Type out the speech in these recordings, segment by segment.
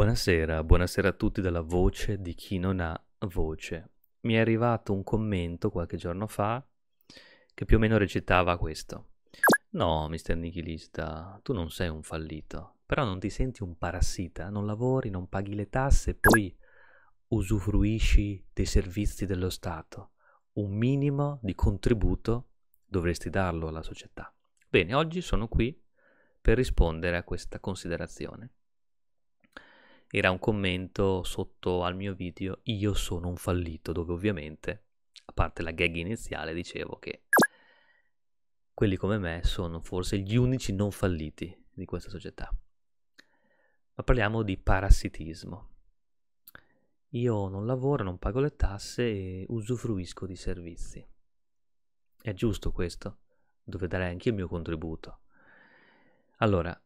Buonasera, buonasera a tutti dalla voce di chi non ha voce. Mi è arrivato un commento qualche giorno fa che più o meno recitava questo. No, mister nichilista, tu non sei un fallito, però non ti senti un parassita, non lavori, non paghi le tasse e poi usufruisci dei servizi dello Stato. Un minimo di contributo dovresti darlo alla società. Bene, oggi sono qui per rispondere a questa considerazione era un commento sotto al mio video Io sono un fallito, dove ovviamente, a parte la gag iniziale, dicevo che quelli come me sono forse gli unici non falliti di questa società. Ma parliamo di parassitismo. Io non lavoro, non pago le tasse e usufruisco di servizi. È giusto questo? Dove darei anche il mio contributo. Allora,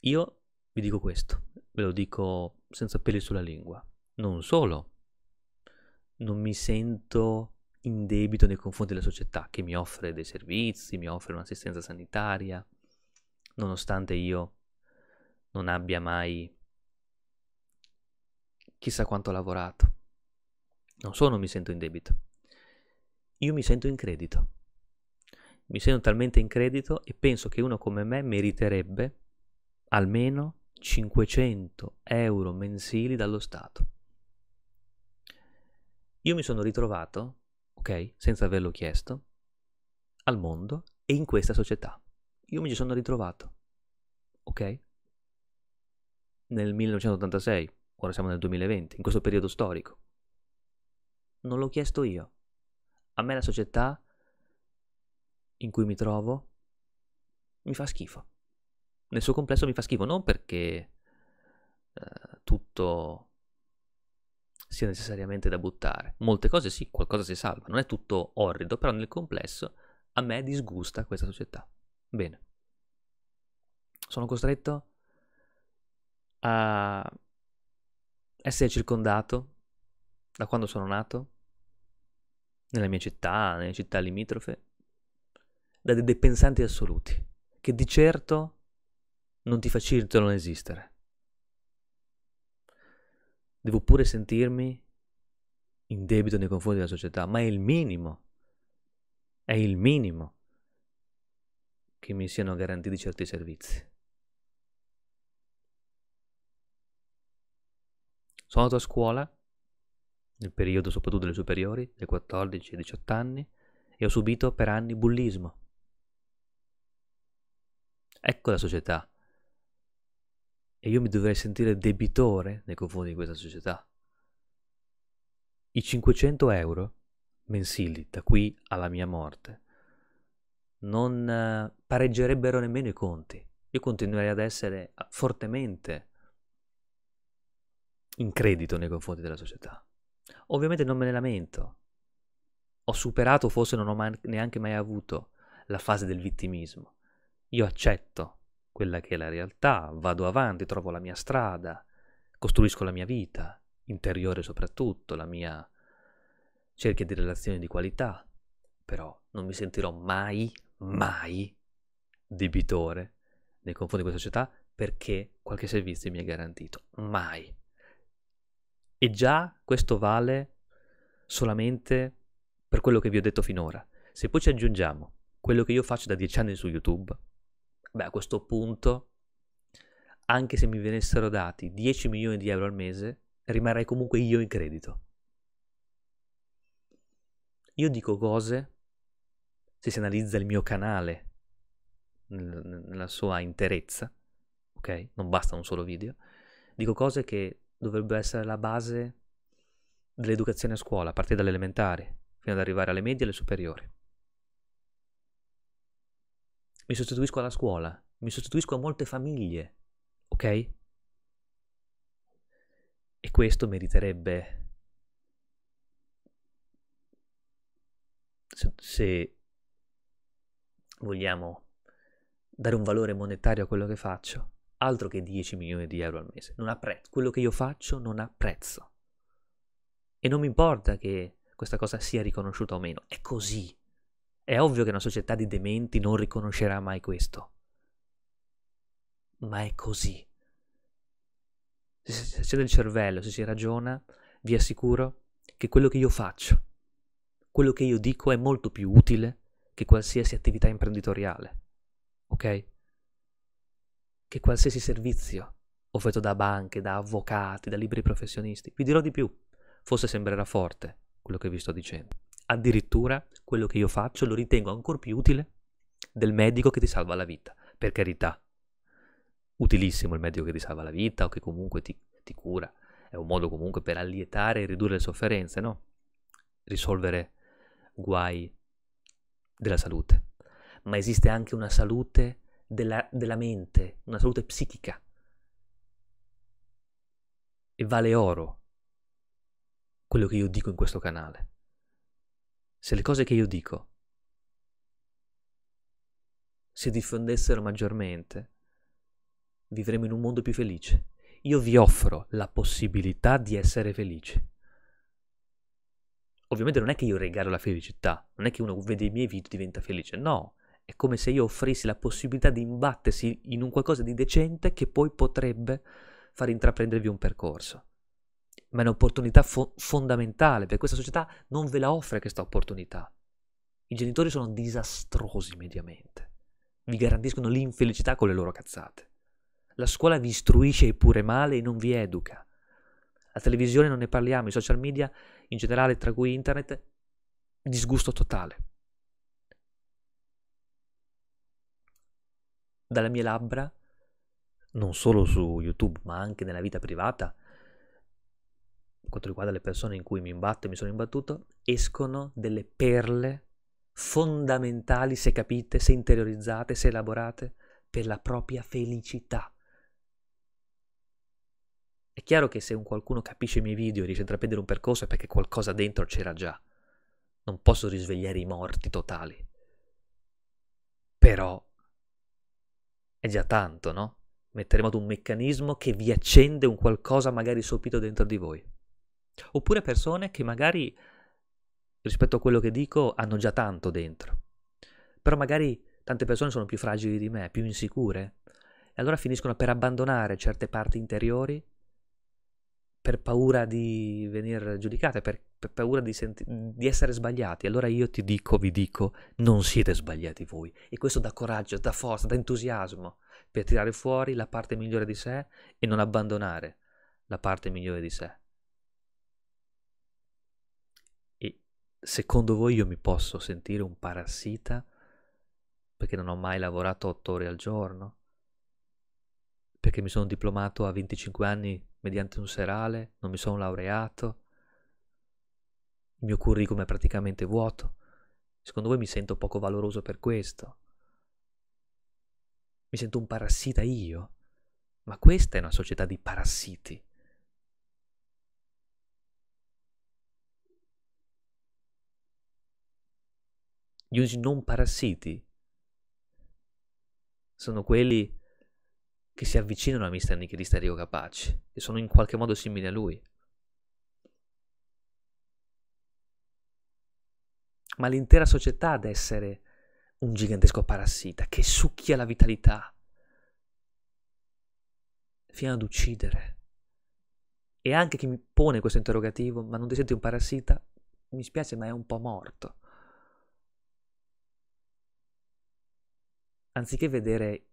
io vi dico questo, ve lo dico senza peli sulla lingua. Non solo, non mi sento in debito nei confronti della società che mi offre dei servizi, mi offre un'assistenza sanitaria, nonostante io non abbia mai chissà quanto lavorato. Non solo non mi sento in debito, io mi sento in credito. Mi sento talmente in credito e penso che uno come me meriterebbe almeno 500 euro mensili dallo Stato. Io mi sono ritrovato, ok, senza averlo chiesto, al mondo e in questa società. Io mi ci sono ritrovato, ok? Nel 1986, ora siamo nel 2020, in questo periodo storico. Non l'ho chiesto io. A me la società in cui mi trovo mi fa schifo nel suo complesso mi fa schifo non perché eh, tutto sia necessariamente da buttare. Molte cose sì, qualcosa si salva, non è tutto orrido, però nel complesso a me disgusta questa società. Bene. Sono costretto a essere circondato da quando sono nato, nella mia città, nelle città limitrofe, da dei pensanti assoluti, che di certo non ti facilitano esistere. Devo pure sentirmi in debito nei confronti della società, ma è il minimo, è il minimo che mi siano garantiti certi servizi. Sono andato a scuola nel periodo soprattutto delle superiori, dai 14 ai 18 anni, e ho subito per anni bullismo. Ecco la società e io mi dovrei sentire debitore nei confronti di questa società. I 500 euro mensili da qui alla mia morte non eh, pareggerebbero nemmeno i conti. Io continuerei ad essere fortemente in credito nei confronti della società. Ovviamente non me ne lamento. Ho superato, forse non ho neanche mai avuto, la fase del vittimismo. Io accetto quella che è la realtà, vado avanti, trovo la mia strada, costruisco la mia vita, interiore soprattutto, la mia cerchia di relazioni di qualità, però non mi sentirò mai, mai debitore nei confronti di questa società perché qualche servizio mi è garantito, mai. E già questo vale solamente per quello che vi ho detto finora. Se poi ci aggiungiamo quello che io faccio da dieci anni su YouTube, beh, a questo punto, anche se mi venissero dati 10 milioni di euro al mese, rimarrei comunque io in credito. Io dico cose, se si analizza il mio canale nella sua interezza, ok? Non basta un solo video. Dico cose che dovrebbero essere la base dell'educazione a scuola, a partire dall'elementare fino ad arrivare alle medie e alle superiori mi sostituisco alla scuola, mi sostituisco a molte famiglie, ok? E questo meriterebbe, se, se vogliamo dare un valore monetario a quello che faccio, altro che 10 milioni di euro al mese, non ha prezzo, quello che io faccio non ha prezzo. E non mi importa che questa cosa sia riconosciuta o meno, è così. È ovvio che una società di dementi non riconoscerà mai questo. Ma è così. Se c'è del cervello, se si ragiona, vi assicuro che quello che io faccio, quello che io dico è molto più utile che qualsiasi attività imprenditoriale. Ok? Che qualsiasi servizio offerto da banche, da avvocati, da liberi professionisti. Vi dirò di più. Forse sembrerà forte quello che vi sto dicendo addirittura quello che io faccio lo ritengo ancora più utile del medico che ti salva la vita, per carità. Utilissimo il medico che ti salva la vita o che comunque ti, ti cura, è un modo comunque per allietare e ridurre le sofferenze, no? Risolvere guai della salute. Ma esiste anche una salute della, della mente, una salute psichica. E vale oro quello che io dico in questo canale se le cose che io dico si diffondessero maggiormente, vivremo in un mondo più felice. Io vi offro la possibilità di essere felici. Ovviamente non è che io regalo la felicità, non è che uno vede i miei video e diventa felice, no, è come se io offrissi la possibilità di imbattersi in un qualcosa di decente che poi potrebbe far intraprendervi un percorso ma è un'opportunità fo- fondamentale, perché questa società non ve la offre questa opportunità. I genitori sono disastrosi mediamente, vi garantiscono l'infelicità con le loro cazzate. La scuola vi istruisce pure male e non vi educa. La televisione non ne parliamo, i social media in generale, tra cui internet, disgusto totale. Dalle mie labbra, non solo su YouTube ma anche nella vita privata, quanto riguarda le persone in cui mi imbatto e mi sono imbattuto, escono delle perle fondamentali se capite, se interiorizzate, se elaborate per la propria felicità. È chiaro che se un qualcuno capisce i miei video e riesce a intraprendere un percorso è perché qualcosa dentro c'era già. Non posso risvegliare i morti totali. Però è già tanto, no? Metteremo ad un meccanismo che vi accende un qualcosa magari sopito dentro di voi. Oppure persone che magari rispetto a quello che dico hanno già tanto dentro. Però magari tante persone sono più fragili di me, più insicure, e allora finiscono per abbandonare certe parti interiori per paura di venire giudicate, per, per paura di, senti- di essere sbagliati. Allora io ti dico, vi dico, non siete sbagliati voi. E questo dà coraggio, dà forza, dà entusiasmo per tirare fuori la parte migliore di sé e non abbandonare la parte migliore di sé. secondo voi io mi posso sentire un parassita perché non ho mai lavorato 8 ore al giorno? Perché mi sono diplomato a 25 anni mediante un serale, non mi sono laureato, il mio curriculum è praticamente vuoto. Secondo voi mi sento poco valoroso per questo? Mi sento un parassita io? Ma questa è una società di parassiti. Gli usi non parassiti sono quelli che si avvicinano a Mister Nichilista Rio Capace, e sono in qualche modo simili a lui. Ma l'intera società ad essere un gigantesco parassita che succhia la vitalità fino ad uccidere. E anche chi mi pone questo interrogativo, ma non ti senti un parassita? Mi spiace, ma è un po' morto. anziché vedere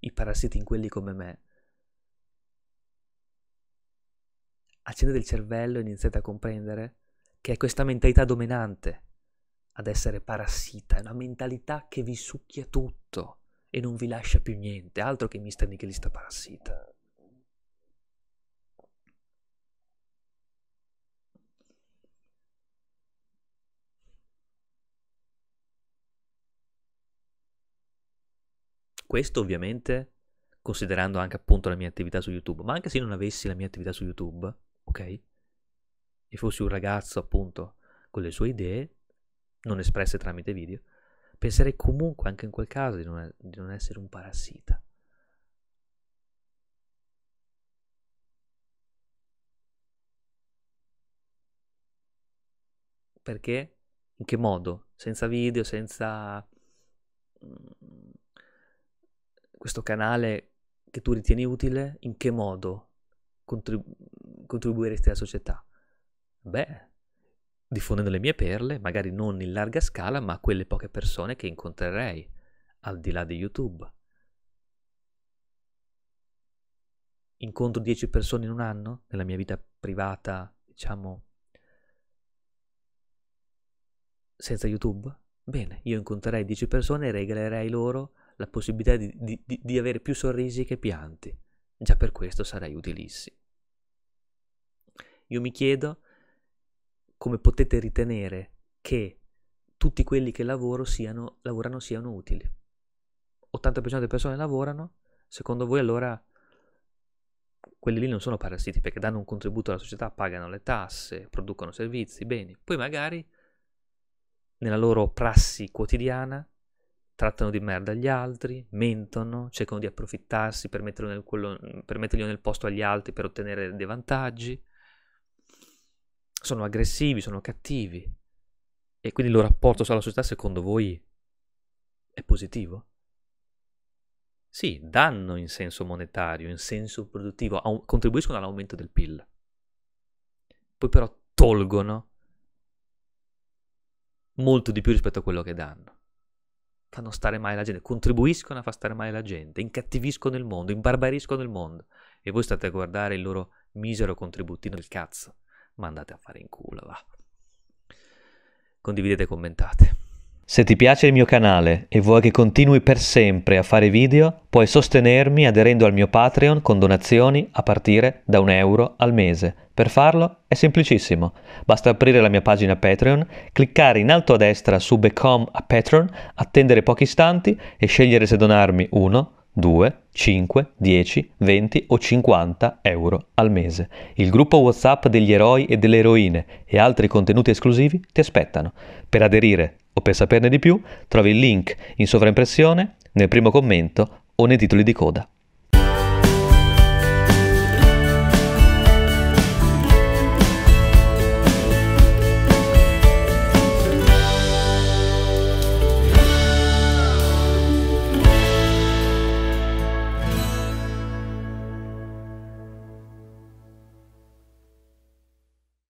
i parassiti in quelli come me, accendete il cervello e iniziate a comprendere che è questa mentalità dominante ad essere parassita, è una mentalità che vi succhia tutto e non vi lascia più niente, altro che mister nichilista parassita. Questo ovviamente considerando anche appunto la mia attività su YouTube, ma anche se non avessi la mia attività su YouTube, ok? E fossi un ragazzo appunto con le sue idee, non espresse tramite video, penserei comunque anche in quel caso di non, di non essere un parassita. Perché? In che modo? Senza video, senza mm, questo canale che tu ritieni utile, in che modo contribu- contribuiresti alla società? Beh, diffondendo le mie perle, magari non in larga scala, ma a quelle poche persone che incontrerei, al di là di YouTube. Incontro 10 persone in un anno, nella mia vita privata, diciamo, senza YouTube? Bene, io incontrerei 10 persone e regalerei loro la possibilità di, di, di avere più sorrisi che pianti. Già per questo sarai utilissimo. Io mi chiedo come potete ritenere che tutti quelli che siano, lavorano siano utili. 80% delle persone lavorano, secondo voi allora quelli lì non sono parassiti perché danno un contributo alla società, pagano le tasse, producono servizi, beni. Poi magari nella loro prassi quotidiana trattano di merda gli altri, mentono, cercano di approfittarsi per, nel quello, per metterli nel posto agli altri per ottenere dei vantaggi. Sono aggressivi, sono cattivi. E quindi il loro rapporto alla società, secondo voi, è positivo? Sì, danno in senso monetario, in senso produttivo, un, contribuiscono all'aumento del PIL. Poi però tolgono molto di più rispetto a quello che danno fanno stare male la gente, contribuiscono a far stare male la gente, incattiviscono il mondo, imbarbariscono il mondo e voi state a guardare il loro misero contributino del cazzo. Ma andate a fare in culo, va. Condividete e commentate. Se ti piace il mio canale e vuoi che continui per sempre a fare video, puoi sostenermi aderendo al mio Patreon con donazioni a partire da un euro al mese. Per farlo è semplicissimo. Basta aprire la mia pagina Patreon, cliccare in alto a destra su Become a Patreon, attendere pochi istanti e scegliere se donarmi 1, 2, 5, 10, 20 o 50 euro al mese. Il gruppo WhatsApp degli eroi e delle eroine e altri contenuti esclusivi ti aspettano. Per aderire o per saperne di più, trovi il link in sovraimpressione, nel primo commento o nei titoli di coda.